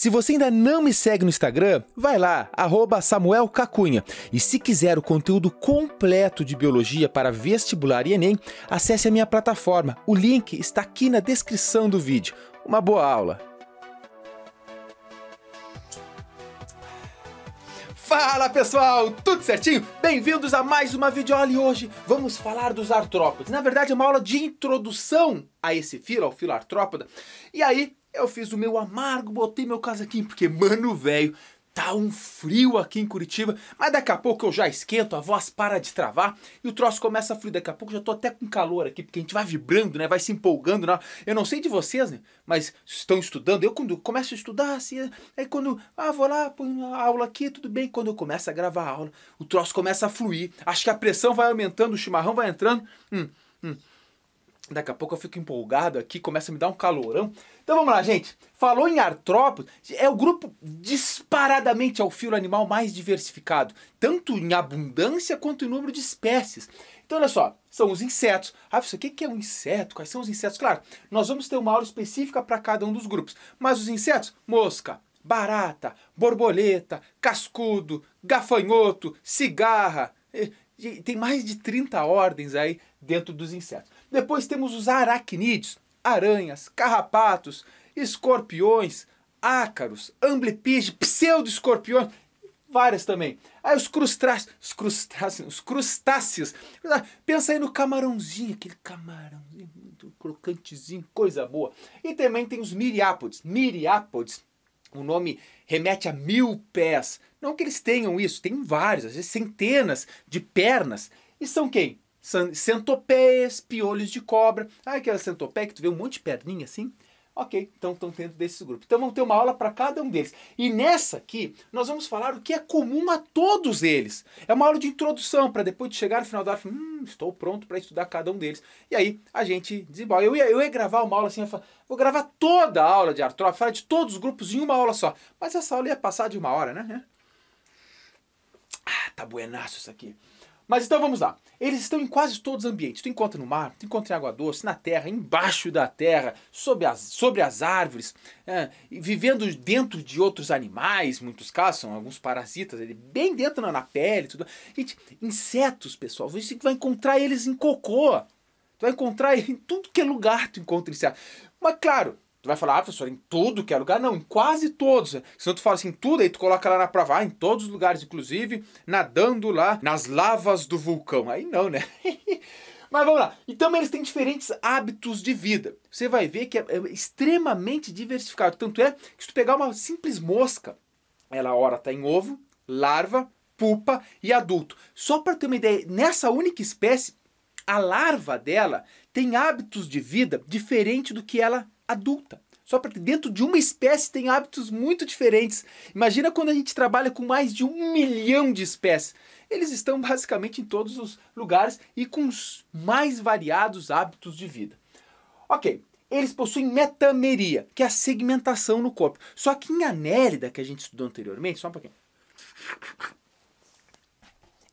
Se você ainda não me segue no Instagram, vai lá, @samuelcacunha. E se quiser o conteúdo completo de biologia para vestibular e Enem, acesse a minha plataforma. O link está aqui na descrição do vídeo. Uma boa aula! Fala pessoal, tudo certinho? Bem-vindos a mais uma videoaula e hoje vamos falar dos artrópodes. Na verdade é uma aula de introdução a esse filo, ao filo artrópoda. E aí eu fiz o meu amargo, botei meu casaquinho, porque mano velho, Tá um frio aqui em Curitiba, mas daqui a pouco eu já esquento, a voz para de travar e o troço começa a fluir. Daqui a pouco eu já tô até com calor aqui, porque a gente vai vibrando, né? Vai se empolgando. Né? Eu não sei de vocês, né? Mas estão estudando. Eu quando começo a estudar, assim, aí quando, ah, vou lá, põe uma aula aqui, tudo bem. Quando eu começo a gravar a aula, o troço começa a fluir. Acho que a pressão vai aumentando, o chimarrão vai entrando. Hum, hum. Daqui a pouco eu fico empolgado aqui, começa a me dar um calorão. Então vamos lá, gente. Falou em artrópodes, é o grupo disparadamente ao filo animal mais diversificado, tanto em abundância quanto em número de espécies. Então olha só, são os insetos. Ah, isso aqui que é um inseto? Quais são os insetos? Claro, nós vamos ter uma aula específica para cada um dos grupos. Mas os insetos, mosca, barata, borboleta, cascudo, gafanhoto, cigarra, eh, tem mais de 30 ordens aí dentro dos insetos. Depois temos os aracnídeos, aranhas, carrapatos, escorpiões, ácaros, amblipígeos, pseudo-escorpiões, várias também. Aí os crustáceos, os crustáceos, os crustáceos. Pensa aí no camarãozinho, aquele camarãozinho muito crocantezinho, coisa boa. E também tem os miriápodes, miriápodes, o nome remete a mil pés. Não que eles tenham isso, tem vários, às vezes centenas de pernas. E são quem? centopeias, piolhos de cobra. Ah, aquela centopeia que tu vê um monte de perninha assim. Ok, então estão dentro desse grupo. Então vamos ter uma aula para cada um deles. E nessa aqui, nós vamos falar o que é comum a todos eles. É uma aula de introdução para depois de chegar no final da aula, hum, estou pronto para estudar cada um deles. E aí a gente desembola. Eu ia, eu ia gravar uma aula assim, eu vou gravar toda a aula de artrópode, falar de todos os grupos em uma aula só. Mas essa aula ia passar de uma hora, né? Ah, tá buenaço isso aqui. Mas então vamos lá. Eles estão em quase todos os ambientes. Tu encontra no mar, tu encontra em água doce, na terra, embaixo da terra, sobre as, sobre as árvores, é, vivendo dentro de outros animais, muitos casos, são alguns parasitas, ele bem dentro na, na pele, tudo. Gente, insetos, pessoal, você vai encontrar eles em cocô. Tu vai encontrar em tudo que é lugar, tu encontra insetos. Mas claro, vai falar, ah, professor, em tudo que é lugar? Não, em quase todos. Senão tu fala assim, tudo, aí tu coloca lá na prova, ah, em todos os lugares, inclusive nadando lá nas lavas do vulcão. Aí não, né? Mas vamos lá. Então eles têm diferentes hábitos de vida. Você vai ver que é, é extremamente diversificado. Tanto é que se tu pegar uma simples mosca, ela ora está em ovo, larva, pupa e adulto. Só para ter uma ideia, nessa única espécie, a larva dela tem hábitos de vida diferente do que ela adulta. Só para dentro de uma espécie tem hábitos muito diferentes. Imagina quando a gente trabalha com mais de um milhão de espécies. Eles estão basicamente em todos os lugares e com os mais variados hábitos de vida. Ok, eles possuem metameria, que é a segmentação no corpo. Só que em anélida, que a gente estudou anteriormente, só um pouquinho.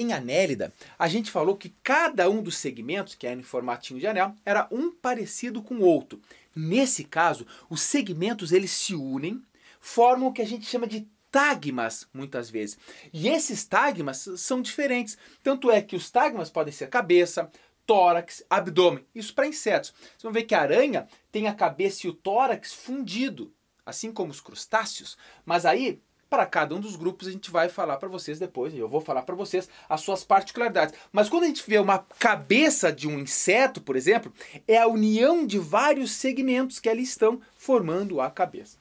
Em anélida, a gente falou que cada um dos segmentos, que era é em formatinho de anel, era um parecido com o outro. Nesse caso, os segmentos eles se unem, formam o que a gente chama de tagmas, muitas vezes. E esses tagmas são diferentes. Tanto é que os tagmas podem ser cabeça, tórax, abdômen. Isso para insetos. Vocês vão ver que a aranha tem a cabeça e o tórax fundido, assim como os crustáceos. Mas aí para cada um dos grupos a gente vai falar para vocês depois, eu vou falar para vocês as suas particularidades. Mas quando a gente vê uma cabeça de um inseto, por exemplo, é a união de vários segmentos que ali estão formando a cabeça.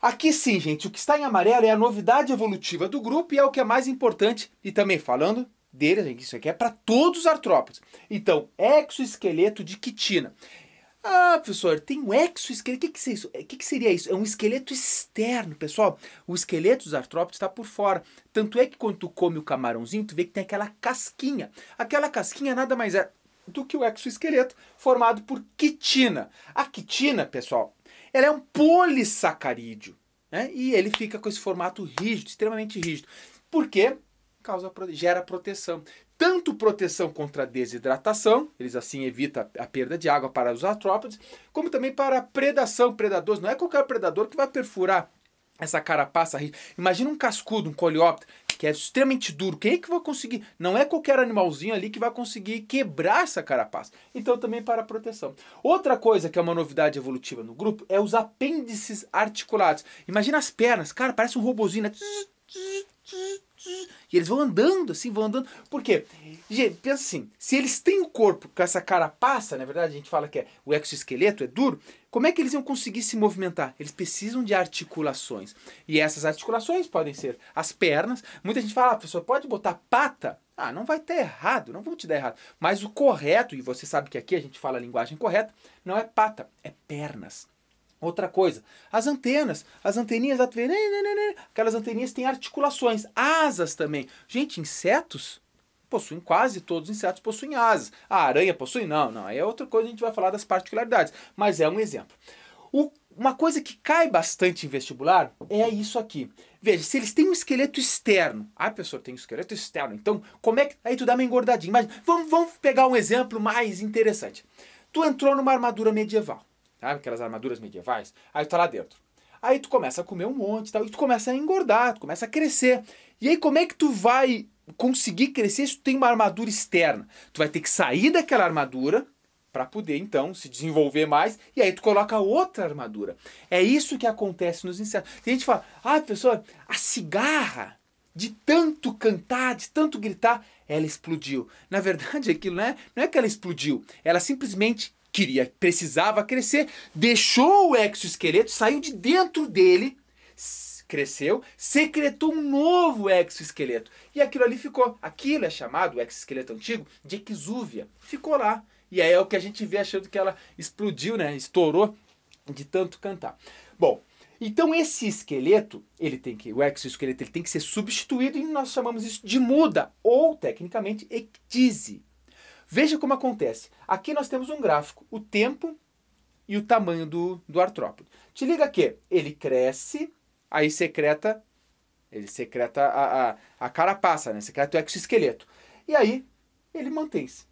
Aqui sim, gente, o que está em amarelo é a novidade evolutiva do grupo e é o que é mais importante. E também falando deles, isso aqui é para todos os artrópodes. Então, exoesqueleto de quitina. Ah, professor, tem um exoesqueleto. O que, que, é que, que, seria isso? É um esqueleto externo, pessoal. O esqueleto dos artrópodes está por fora. Tanto é que quando tu come o camarãozinho, tu vê que tem aquela casquinha. Aquela casquinha nada mais é do que o exoesqueleto formado por quitina. A quitina, pessoal, ela é um polissacarídeo. Né? E ele fica com esse formato rígido, extremamente rígido. Por quê? Causa, gera proteção tanto proteção contra desidratação, eles assim evitam a perda de água para os artrópodes, como também para predação, predadores. Não é qualquer predador que vai perfurar essa carapaça Imagina um cascudo, um coleóptero, que é extremamente duro. Quem é que vai conseguir? Não é qualquer animalzinho ali que vai conseguir quebrar essa carapaça. Então também para proteção. Outra coisa que é uma novidade evolutiva no grupo é os apêndices articulados. Imagina as pernas. Cara, parece um robozinho, né? E eles vão andando, assim, vão andando. Por quê? Gente, pensa assim, se eles têm o corpo com essa carapaça, na verdade a gente fala que é, o exoesqueleto é duro, como é que eles iam conseguir se movimentar? Eles precisam de articulações. E essas articulações podem ser as pernas. Muita gente fala, ah, professor, pode botar pata? Ah, não vai ter errado, não vão te dar errado. Mas o correto, e você sabe que aqui a gente fala a linguagem correta, não é pata, é pernas. Outra coisa, as antenas, as anteninhas da TV, né, né, né, aquelas anteninhas têm articulações, asas também. Gente, insetos possuem, quase todos os insetos possuem asas. A aranha possui? Não, não. Aí é outra coisa, a gente vai falar das particularidades, mas é um exemplo. O, uma coisa que cai bastante em vestibular é isso aqui. Veja, se eles têm um esqueleto externo. Ah, professor, tem um esqueleto externo. Então, como é que. Aí tu dá uma engordadinha. Mas vamos, vamos pegar um exemplo mais interessante. Tu entrou numa armadura medieval sabe? Aquelas armaduras medievais. Aí tu tá lá dentro. Aí tu começa a comer um monte e tal, e tu começa a engordar, tu começa a crescer. E aí como é que tu vai conseguir crescer se tu tem uma armadura externa? Tu vai ter que sair daquela armadura para poder então se desenvolver mais e aí tu coloca outra armadura. É isso que acontece nos insetos. Tem gente que fala: "Ah, professor, a cigarra de tanto cantar, de tanto gritar, ela explodiu". Na verdade, aquilo não é, não é que ela explodiu, ela simplesmente queria, precisava crescer, deixou o exoesqueleto, saiu de dentro dele, cresceu, secretou um novo exoesqueleto. E aquilo ali ficou. Aquilo é chamado, o exoesqueleto antigo, de exúvia. Ficou lá. E aí é o que a gente vê achando que ela explodiu, né? Estourou de tanto cantar. Bom, então esse esqueleto, ele tem que, o exoesqueleto, ele tem que ser substituído e nós chamamos isso de muda ou tecnicamente ectise. Veja como acontece. Aqui nós temos um gráfico, o tempo e o tamanho do, do artrópode. Te liga que ele cresce, aí secreta, ele secreta a, a, a carapaça, né? secreta o exoesqueleto. E aí ele mantém-se.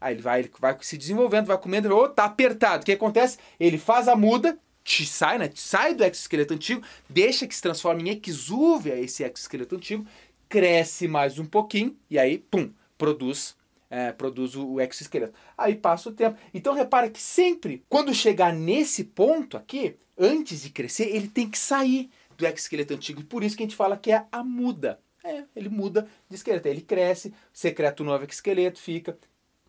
Aí ele vai, ele vai se desenvolvendo, vai comendo, ou tá apertado. O que acontece? Ele faz a muda, te sai, né? Te sai do exoesqueleto antigo, deixa que se transforme em exúvia esse exoesqueleto antigo, cresce mais um pouquinho e aí, pum, produz é, produz o exoesqueleto. Aí passa o tempo. Então repara que sempre, quando chegar nesse ponto aqui, antes de crescer, ele tem que sair do exoesqueleto antigo. E por isso que a gente fala que é a muda. É, ele muda de esqueleto. Ele cresce, secreta o novo exoesqueleto, fica,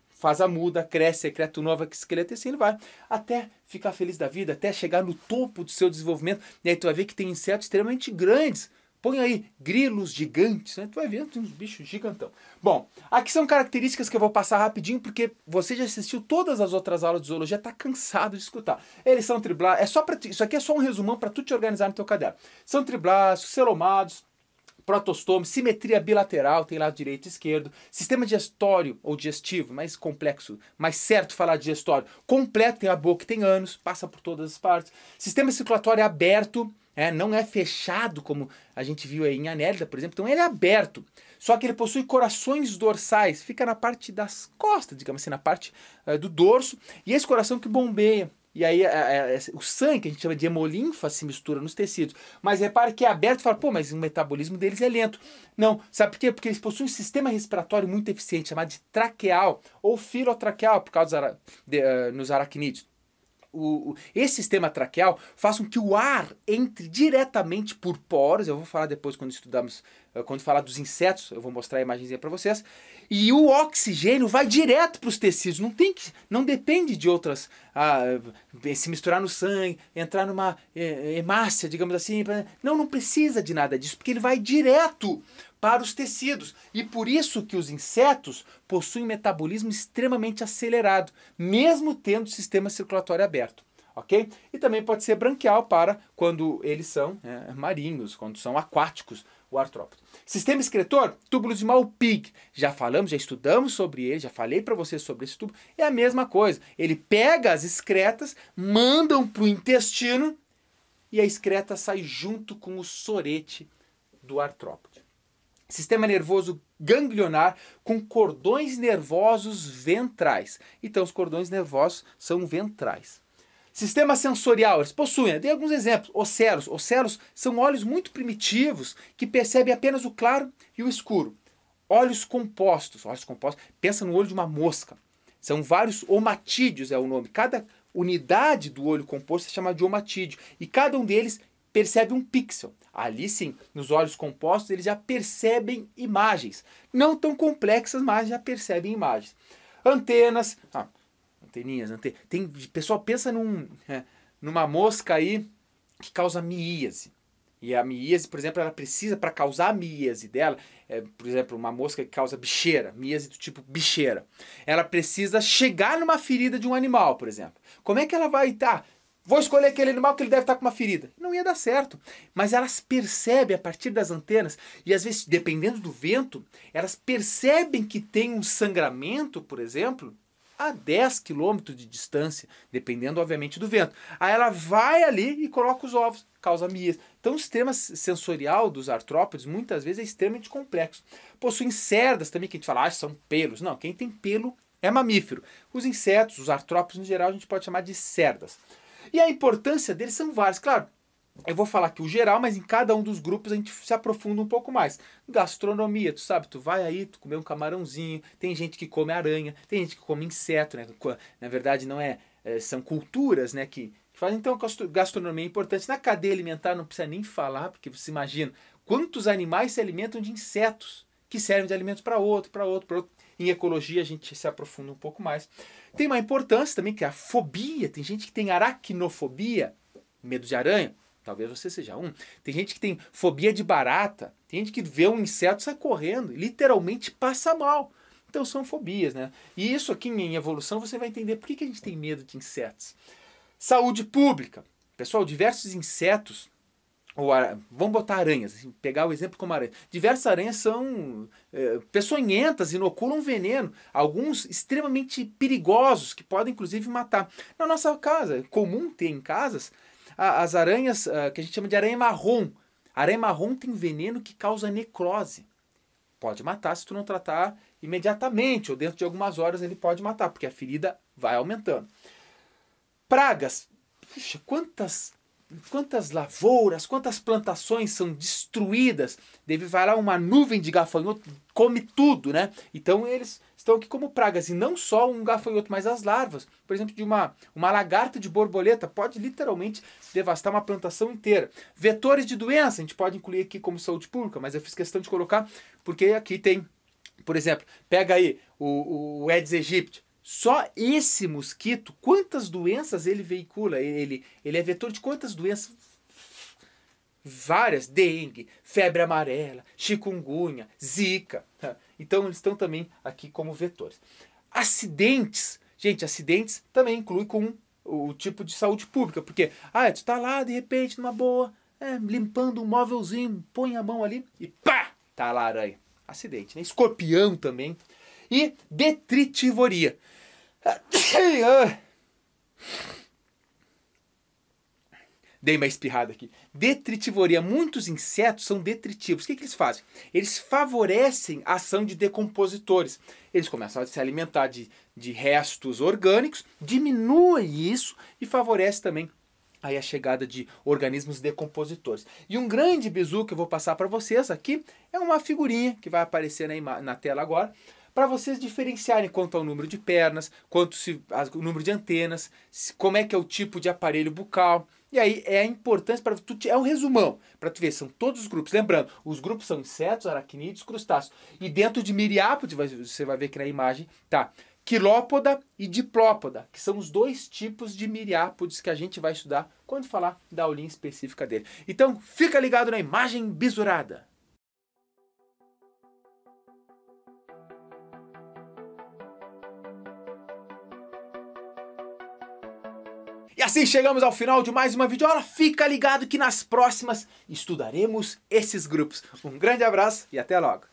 faz a muda, cresce, secreta o novo exoesqueleto e assim ele vai. Até ficar feliz da vida, até chegar no topo do seu desenvolvimento. E aí tu vai ver que tem insetos extremamente grandes Põe aí grilos gigantes, né? Tu vai ver, tem uns bichos gigantão. Bom, aqui são características que eu vou passar rapidinho, porque você já assistiu todas as outras aulas de zoologia, tá cansado de escutar. Eles são triblados, é só para isso aqui é só um resumão para tu te organizar no teu caderno. São triblásticos, celomados, protostome, simetria bilateral, tem lado direito e esquerdo, sistema digestório ou digestivo, mais complexo, mais certo falar digestório, completo, tem a boca, tem anos, passa por todas as partes, sistema circulatório é aberto, é, não é fechado como a gente viu aí em Anélida, por exemplo. Então ele é aberto. Só que ele possui corações dorsais, fica na parte das costas, digamos assim, na parte é, do dorso. E esse coração que bombeia. E aí eh, eh, o sangue, que a gente chama de hemolinfa, se mistura nos tecidos. Mas repare é que é aberto e fala, pô, mas o metabolismo deles é lento. Não, sabe por quê? Porque eles possuem um sistema respiratório muito eficiente, chamado de traqueal ou filotraqueal, por causa de, uh, nos aracnídeos o, esse sistema traqueal faz com que o ar entre diretamente por poros, eu vou falar depois quando estudarmos eh, quando falar dos insetos, eu vou mostrar a imagenzinha para vocês. E o oxigênio vai direto para os tecidos, não tem que, não depende de outras ah, eh, se misturar no sangue, entrar numa eh, hemácia, digamos assim, não, não precisa de nada disso, porque ele vai direto para os tecidos. E por isso que os insetos possuem um metabolismo extremamente acelerado, mesmo tendo o sistema circulatório aberto ok? E também pode ser branquial para quando eles são marinhos, quando são aquáticos, o artrópode. Sistema excretor, túbulo de Malpig. Já falamos, já estudamos sobre ele, já falei para vocês sobre esse tubo. É a mesma coisa. Ele pega as excretas, mandam para o intestino e a excreta sai junto com o sorete do artrópode. Sistema nervoso ganglionar com cordões nervosos ventrais. Então, os cordões nervosos são ventrais. Sistema sensorial, eles possuem, eu né? dei alguns exemplos, ocelos. Ocelos são olhos muito primitivos que percebem apenas o claro e o escuro. Olhos compostos, olhos compostos, pensa no olho de uma mosca. São vários omatídeos é o nome. Cada unidade do olho composto se é chama de omatídeo e cada um deles percebe um pixel. Ali sim, nos olhos compostos, eles já percebem imagens. Não tão complexas, mas já percebem imagens. Antenas, ah, anteninhas, anten... tem pessoal pensa num, é, numa mosca aí que causa miíase. E a miíase, por exemplo, ela precisa para causar a miíase dela, é, por exemplo, uma mosca que causa bicheira, miíase do tipo bicheira. Ela precisa chegar numa ferida de um animal, por exemplo. Como é que ela vai estar? Tá, vou escolher aquele animal que ele deve estar tá com uma ferida. Não ia dar certo. Mas elas percebem a partir das antenas, e às vezes, dependendo do vento, elas percebem que tem um sangramento, por exemplo, a 10 quilômetros de distância, dependendo obviamente do vento. Aí ela vai ali e coloca os ovos, causa mias. Então o sistema sensorial dos artrópodes muitas vezes é extremamente complexo. Possuem cerdas também, que a gente fala, ah, são pelos. Não, quem tem pelo é mamífero. Os insetos, os artrópodes em geral, a gente pode chamar de cerdas. E a importância deles são várias. Claro, eu vou falar aqui o geral, mas em cada um dos grupos a gente se aprofunda um pouco mais. Gastronomia, tu sabe, tu vai aí, tu comer um camarãozinho, tem gente que come aranha, tem gente que come inseto, né? Na verdade não é, é, são culturas, né, que fazem então gastronomia é importante. Na cadeia alimentar não precisa nem falar, porque você imagina quantos animais se alimentam de insetos que servem de alimento para outro, para outro, para outro. Em ecologia a gente se aprofunda um pouco mais. Tem uma importância também que é a fobia, tem gente que tem aracnofobia, medo de aranha Talvez você seja um. Tem gente que tem fobia de barata, tem gente que vê um inseto sai correndo, literalmente passa mal. Então são fobias, né? E isso aqui em evolução você vai entender por que, a gente tem medo de insetos. Saúde pública. Pessoal, diversos insetos ou vamos botar aranhas, assim, pegar o exemplo como aranha. Diversas aranhas são é, peçonhentas, inoculam veneno, alguns extremamente perigosos, que podem inclusive matar. Na nossa casa, é comum ter em casas, as aranhas, ah, que a gente chama de aranha marrom. aranha marrom tem veneno que causa necrose. Pode matar se tu não tratar imediatamente, ou dentro de algumas horas ele pode matar, porque a ferida vai aumentando. Pragas. Puxa, quantas quantas lavouras, quantas plantações são destruídas, deve vai lá uma nuvem de gafanhoto, come tudo, né? Então eles estão aqui como pragas, assim, e não só um gafanhoto, mas as larvas. Por exemplo, de uma, uma lagarta de borboleta pode literalmente devastar uma plantação inteira. Vetores de doença, a gente pode incluir aqui como saúde pública, mas eu fiz questão de colocar porque aqui tem, por exemplo, pega aí o, o Aedes aegypti. Só esse mosquito, quantas doenças ele veicula? Ele, ele é vetor de quantas doenças? Várias: dengue, febre amarela, chikungunya, zika. Então eles estão também aqui como vetores. Acidentes, gente, acidentes também inclui com o tipo de saúde pública, porque ah, tu tá lá de repente numa boa, é, limpando um móvelzinho, põe a mão ali e pá, tá lá a aranha. Acidente, né? Escorpião também. E detritivoria. Dei uma espirrada aqui. Detritivoria. Muitos insetos são detritivos. O que, que eles fazem? Eles favorecem a ação de decompositores. Eles começam a se alimentar de, de restos orgânicos, diminui isso e favorece também aí a chegada de organismos decompositores. E um grande bizu que eu vou passar para vocês aqui é uma figurinha que vai aparecer na, na tela agora, para vocês diferenciarem quanto ao número de pernas, quanto se, as, o número de antenas, se, como é que é o tipo de aparelho bucal, e aí é a importância para tu é um resumão para tu ver são todos os grupos. Lembrando, os grupos são insetos, aracnídeos, crustáceos. E dentro de miriápode você vai ver aqui na imagem, tá? Quilópoda e diplópoda, que são os dois tipos de miriápodes que a gente vai estudar quando falar da aulinha específica dele. Então, fica ligado na imagem bisurada. assim chegamos ao final de mais uma videoaula. Fica ligado que nas próximas estudaremos esses grupos. Um grande abraço e até logo!